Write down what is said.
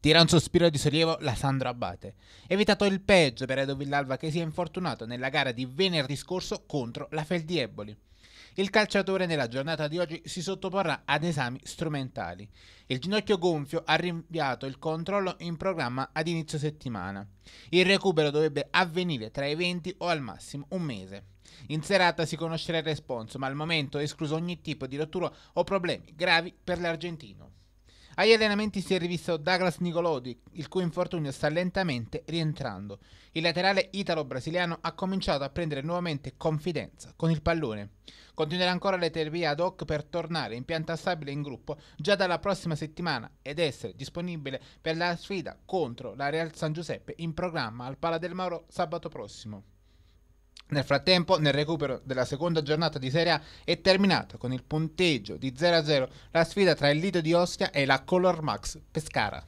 Tira un sospiro di sollievo la Sandro Abate. Evitato il peggio per Edo Villalva che si è infortunato nella gara di venerdì scorso contro la Feldieboli. Il calciatore nella giornata di oggi si sottoporrà ad esami strumentali. Il ginocchio gonfio ha rinviato il controllo in programma ad inizio settimana. Il recupero dovrebbe avvenire tra i 20 o al massimo un mese. In serata si conoscerà il responso, ma al momento è escluso ogni tipo di rottura o problemi gravi per l'argentino. Agli allenamenti si è rivisto Douglas Nicolodi, il cui infortunio sta lentamente rientrando. Il laterale italo-brasiliano ha cominciato a prendere nuovamente confidenza con il pallone. Continuerà ancora le terapie ad hoc per tornare in pianta stabile in gruppo già dalla prossima settimana ed essere disponibile per la sfida contro la Real San Giuseppe in programma al Pala del Mauro sabato prossimo. Nel frattempo, nel recupero della seconda giornata di Serie A è terminata con il punteggio di 0-0 la sfida tra il Lido di Ostia e la Color Max Pescara.